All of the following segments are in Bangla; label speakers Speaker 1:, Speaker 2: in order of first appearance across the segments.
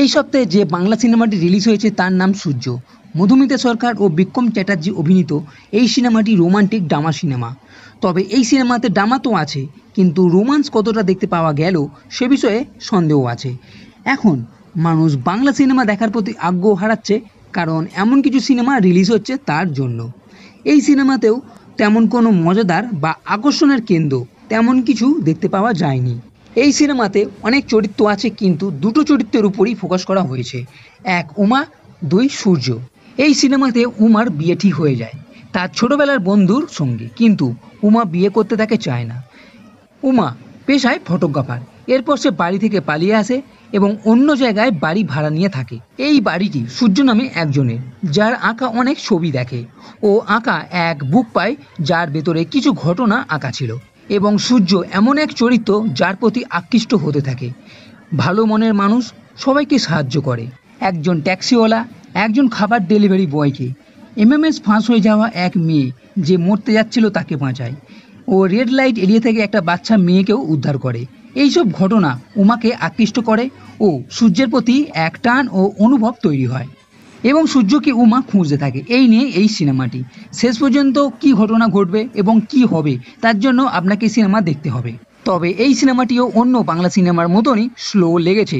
Speaker 1: এই সপ্তাহে যে বাংলা সিনেমাটি রিলিজ হয়েছে তার নাম সূর্য মধুমিতা সরকার ও বিক্রম চ্যাটার্জি অভিনীত এই সিনেমাটি রোমান্টিক ড্রামা সিনেমা তবে এই সিনেমাতে ড্রামা তো আছে কিন্তু রোমান্স কতটা দেখতে পাওয়া গেল সে বিষয়ে সন্দেহ আছে এখন মানুষ বাংলা সিনেমা দেখার প্রতি আগ্রহ হারাচ্ছে কারণ এমন কিছু সিনেমা রিলিজ হচ্ছে তার জন্য এই সিনেমাতেও তেমন কোনো মজাদার বা আকর্ষণের কেন্দ্র তেমন কিছু দেখতে পাওয়া যায়নি এই সিনেমাতে অনেক চরিত্র আছে কিন্তু দুটো চরিত্রের উপরই ফোকাস করা হয়েছে এক উমা দুই সূর্য এই সিনেমাতে উমার বিয়ে ঠিক হয়ে যায় তার ছোটবেলার বন্ধুর সঙ্গে কিন্তু উমা বিয়ে করতে তাকে চায় না উমা পেশায় ফটোগ্রাফার এরপর সে বাড়ি থেকে পালিয়ে আসে এবং অন্য জায়গায় বাড়ি ভাড়া নিয়ে থাকে এই বাড়িটি সূর্য নামে একজনের যার আঁকা অনেক ছবি দেখে ও আঁকা এক বুক পায় যার ভেতরে কিছু ঘটনা আঁকা ছিল এবং সূর্য এমন এক চরিত্র যার প্রতি আকৃষ্ট হতে থাকে ভালো মনের মানুষ সবাইকে সাহায্য করে একজন ট্যাক্সিওয়ালা একজন খাবার ডেলিভারি বয়কে এমএমএস ফাঁস হয়ে যাওয়া এক মেয়ে যে মরতে যাচ্ছিল তাকে বাঁচায় ও রেড লাইট এরিয়া থেকে একটা বাচ্চা মেয়েকেও উদ্ধার করে এইসব ঘটনা উমাকে আকৃষ্ট করে ও সূর্যের প্রতি এক টান ও অনুভব তৈরি হয় এবং সূর্যকে উমা খুঁজতে থাকে এই নিয়ে এই সিনেমাটি শেষ পর্যন্ত কি ঘটনা ঘটবে এবং কি হবে তার জন্য আপনাকে সিনেমা দেখতে হবে তবে এই সিনেমাটিও অন্য বাংলা সিনেমার মতনই স্লো লেগেছে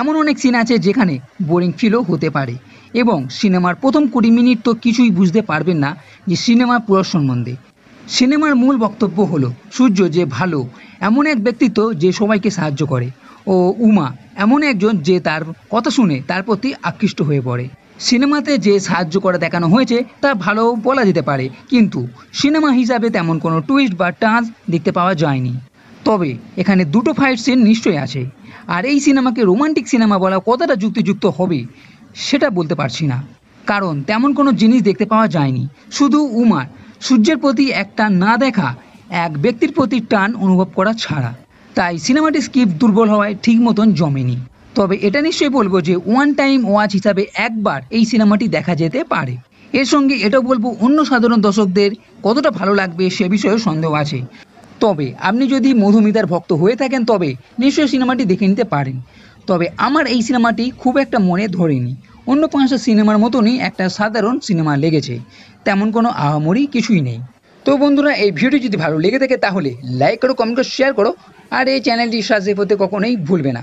Speaker 1: এমন অনেক সিন আছে যেখানে বোরিং ফিলও হতে পারে এবং সিনেমার প্রথম কুড়ি মিনিট তো কিছুই বুঝতে পারবেন না যে সিনেমার পুরো সম্বন্ধে সিনেমার মূল বক্তব্য হলো সূর্য যে ভালো এমন এক ব্যক্তিত্ব যে সবাইকে সাহায্য করে ও উমা এমন একজন যে তার কথা শুনে তার প্রতি আকৃষ্ট হয়ে পড়ে সিনেমাতে যে সাহায্য করে দেখানো হয়েছে তা ভালো বলা যেতে পারে কিন্তু সিনেমা হিসাবে তেমন কোনো টুইস্ট বা টাচ দেখতে পাওয়া যায়নি তবে এখানে দুটো ফাইট সিন নিশ্চয়ই আছে আর এই সিনেমাকে রোমান্টিক সিনেমা বলা কতটা যুক্তিযুক্ত হবে সেটা বলতে পারছি না কারণ তেমন কোনো জিনিস দেখতে পাওয়া যায়নি শুধু উমার সূর্যের প্রতি একটা না দেখা এক ব্যক্তির প্রতি টান অনুভব করা ছাড়া তাই সিনেমাটি স্কিপ দুর্বল হওয়ায় ঠিক মতন জমেনি তবে এটা নিশ্চয়ই বলবো যে ওয়ান টাইম ওয়াচ হিসাবে একবার এই সিনেমাটি দেখা যেতে পারে এর সঙ্গে এটা বলবো অন্য সাধারণ দর্শকদের কতটা ভালো লাগবে সে বিষয়েও সন্দেহ আছে তবে আপনি যদি মধুমিতার ভক্ত হয়ে থাকেন তবে নিশ্চয়ই সিনেমাটি দেখে নিতে পারেন তবে আমার এই সিনেমাটি খুব একটা মনে ধরেনি অন্য পাঁচটা সিনেমার মতনই একটা সাধারণ সিনেমা লেগেছে তেমন কোনো আহামরি কিছুই নেই তো বন্ধুরা এই ভিডিওটি যদি ভালো লেগে থাকে তাহলে লাইক করো কমেন্ট করো শেয়ার করো আর এই চ্যানেলটি সাবস্ক্রাইব করতে কখনোই ভুলবে না